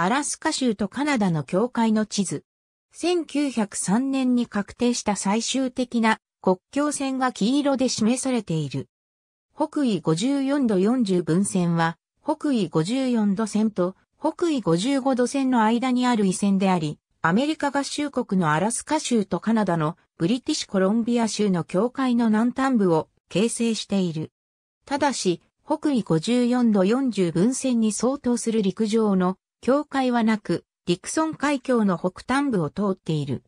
アラスカ州とカナダの境界の地図。1903年に確定した最終的な国境線が黄色で示されている。北緯54度40分線は、北緯54度線と北緯55度線の間にある緯線であり、アメリカ合衆国のアラスカ州とカナダのブリティッシュコロンビア州の境界の南端部を形成している。ただし、北緯54度40分線に相当する陸上の境界はなく、ディクソン海峡の北端部を通っている。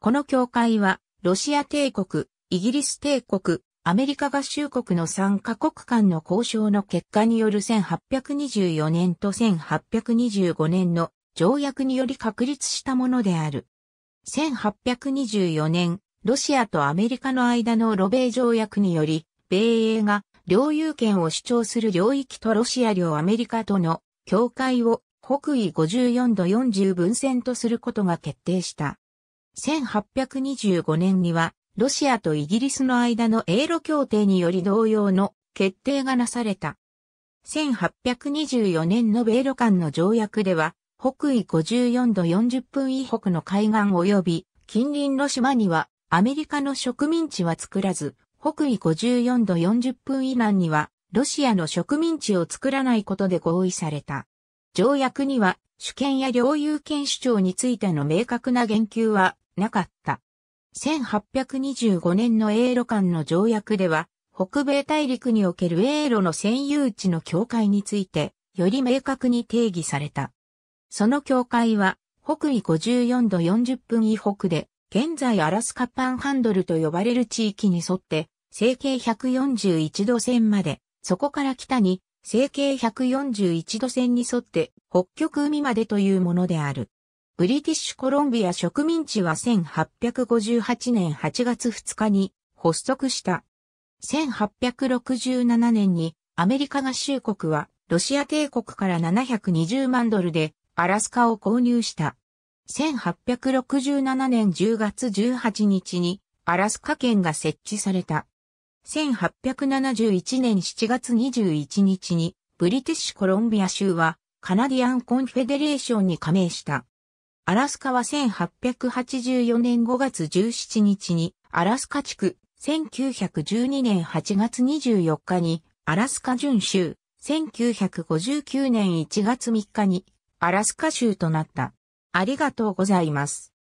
この境界は、ロシア帝国、イギリス帝国、アメリカ合衆国の3カ国間の交渉の結果による1824年と1825年の条約により確立したものである。1824年、ロシアとアメリカの間のロ米条約により、米英が領有権を主張する領域とロシア領アメリカとの境界を北緯54度40分線とすることが決定した。1825年には、ロシアとイギリスの間の英露協定により同様の決定がなされた。1824年の米露間の条約では、北緯54度40分以北の海岸及び近隣の島にはアメリカの植民地は作らず、北緯54度40分以南にはロシアの植民地を作らないことで合意された。条約には主権や領有権主張についての明確な言及はなかった。1825年の英露間の条約では、北米大陸における英露の占有地の境界について、より明確に定義された。その境界は、北緯54度40分以北で、現在アラスカパンハンドルと呼ばれる地域に沿って、整形141度線まで、そこから北に成形141度線に沿って北極海までというものである。ブリティッシュコロンビア植民地は1858年8月2日に発足した。1867年にアメリカ合衆国はロシア帝国から720万ドルでアラスカを購入した。1867年10月18日にアラスカ県が設置された。1871年7月21日に、ブリティッシュコロンビア州は、カナディアンコンフェデレーションに加盟した。アラスカは1884年5月17日に、アラスカ地区、1912年8月24日に、アラスカ準州、1959年1月3日に、アラスカ州となった。ありがとうございます。